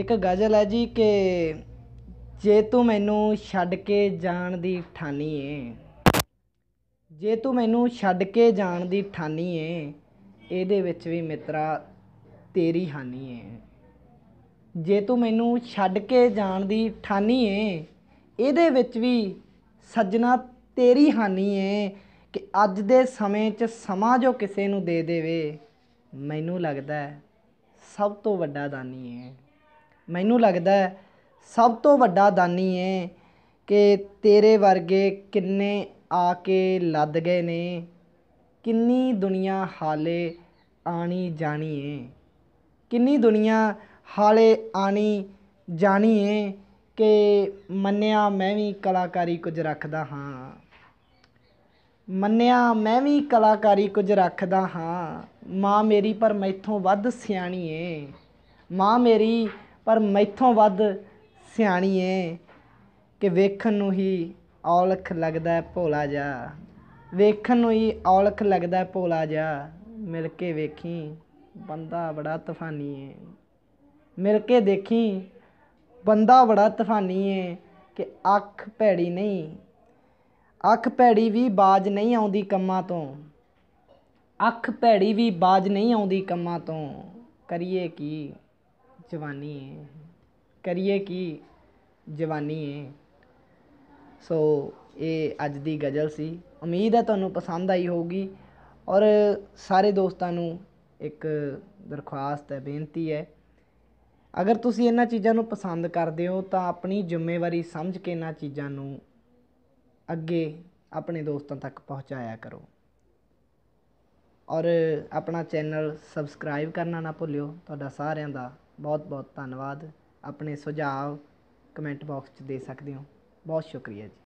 ਇੱਕ ਗਜ਼ਲ ਹੈ ਜੀ ਕਿ ਜੇ ਤੂੰ ਮੈਨੂੰ ਛੱਡ ਕੇ ਜਾਣ ਦੀ ਠਾਨੀ ਏ ਜੇ ਤੂੰ ਮੈਨੂੰ ਛੱਡ ਕੇ ਜਾਣ ਦੀ ਠਾਨੀ ਏ ਇਹਦੇ ਵਿੱਚ ਵੀ ਮਿੱਤਰਾ ਤੇਰੀ ਹਾਨੀ ਏ ਜੇ ਤੂੰ ਮੈਨੂੰ ਛੱਡ ਕੇ ਜਾਣ ਦੀ ਠਾਨੀ ਏ ਇਹਦੇ ਵਿੱਚ ਵੀ ਸੱਜਣਾ ਤੇਰੀ ਹਾਨੀ ਏ ਕਿ ਅੱਜ ਦੇ ਸਮੇਂ 'ਚ ਸਮਾਂ ਜੋ ਕਿਸੇ ਨੂੰ ਦੇ ਦੇਵੇ ਮੈਨੂੰ ਲੱਗਦਾ ਸਭ ਤੋਂ ਵੱਡਾ ਦਾਨੀ ਏ ਮੈਨੂੰ ਲੱਗਦਾ ਸਭ ਤੋਂ ਵੱਡਾ ਦਾਨੀ ਹੈ ਕਿ ਤੇਰੇ ਵਰਗੇ ਕਿੰਨੇ ਆ ਕੇ ਲੱਦ ਗਏ ਨੇ ਕਿੰਨੀ ਦੁਨੀਆ ਹਾਲੇ ਆਣੀ ਜਾਣੀ ਹੈ ਕਿੰਨੀ ਦੁਨੀਆ ਹਾਲੇ ਆਣੀ ਜਾਣੀ ਹੈ ਕਿ ਮੰਨਿਆ ਮੈਂ ਵੀ ਕਲਾਕਾਰੀ ਕੁਝ ਰੱਖਦਾ ਹਾਂ ਮੰਨਿਆ ਮੈਂ ਵੀ ਕਲਾਕਾਰੀ ਕੁਝ ਰੱਖਦਾ ਹਾਂ ਮਾਂ ਮੇਰੀ ਪਰ ਮੈਥੋਂ ਵੱਧ ਸਿਆਣੀ ਏ ਮਾਂ ਮੇਰੀ ਪਰ ਮੈਥੋਂ ਵੱਧ ਸਿਆਣੀ ਏ ਕਿ ਵੇਖਣ ਨੂੰ ਹੀ ਔਲਖ ਲੱਗਦਾ ਭੋਲਾ ਜਾ ਵੇਖਣ ਨੂੰ ਹੀ ਔਲਖ ਲੱਗਦਾ ਭੋਲਾ ਜਾ ਮਿਲ ਕੇ ਵੇਖੀਂ ਬੰਦਾ ਬੜਾ ਤੂਫਾਨੀ ਏ ਮਿਲ ਕੇ ਦੇਖੀਂ ਬੰਦਾ ਬੜਾ ਤੂਫਾਨੀ ਏ ਕਿ ਅੱਖ ਭੈੜੀ ਨਹੀਂ ਅੱਖ ਭੈੜੀ ਵੀ ਬਾਜ ਨਹੀਂ ਆਉਂਦੀ ਕੰਮਾਂ ਤੋਂ ਅੱਖ ਭੈੜੀ ਵੀ ਬਾਜ ਨਹੀਂ ਆਉਂਦੀ ਕੰਮਾਂ ਤੋਂ ਕਰੀਏ ਕੀ ਜਵਾਨੀ ਹੈ ਕਰੀਏ ਕੀ ਜਵਾਨੀ ਹੈ ਸੋ ਇਹ ਅੱਜ ਦੀ ਗਜ਼ਲ ਸੀ ਉਮੀਦ ਹੈ ਤੁਹਾਨੂੰ ਪਸੰਦ ਆਈ ਹੋਊਗੀ ਔਰ ਸਾਰੇ ਦੋਸਤਾਂ ਨੂੰ ਇੱਕ ਦਰਖਾਸਤ ਹੈ ਬੇਨਤੀ ਹੈ ਅਗਰ ਤੁਸੀਂ ਇਹਨਾਂ ਚੀਜ਼ਾਂ ਨੂੰ ਪਸੰਦ ਕਰਦੇ ਹੋ ਤਾਂ ਆਪਣੀ ਜ਼ਿੰਮੇਵਾਰੀ ਸਮਝ ਕੇ ਇਹਨਾਂ ਚੀਜ਼ਾਂ ਨੂੰ ਅੱਗੇ ਆਪਣੇ ਦੋਸਤਾਂ ਤੱਕ ਪਹੁੰਚਾਇਆ ਕਰੋ ਔਰ ਆਪਣਾ ਚੈਨਲ ਸਬਸਕ੍ਰਾਈਬ ਕਰਨਾ ਨਾ ਭੁੱਲਿਓ ਤੁਹਾਡਾ ਸਾਰਿਆਂ ਦਾ ਬਹੁਤ ਬਹੁਤ ਧੰਨਵਾਦ ਆਪਣੇ ਸੁਝਾਅ ਕਮੈਂਟ ਬਾਕਸ 'ਚ ਦੇ ਸਕਦੇ ਹੋ ਬਹੁਤ ਸ਼ੁਕਰੀਆ ਜੀ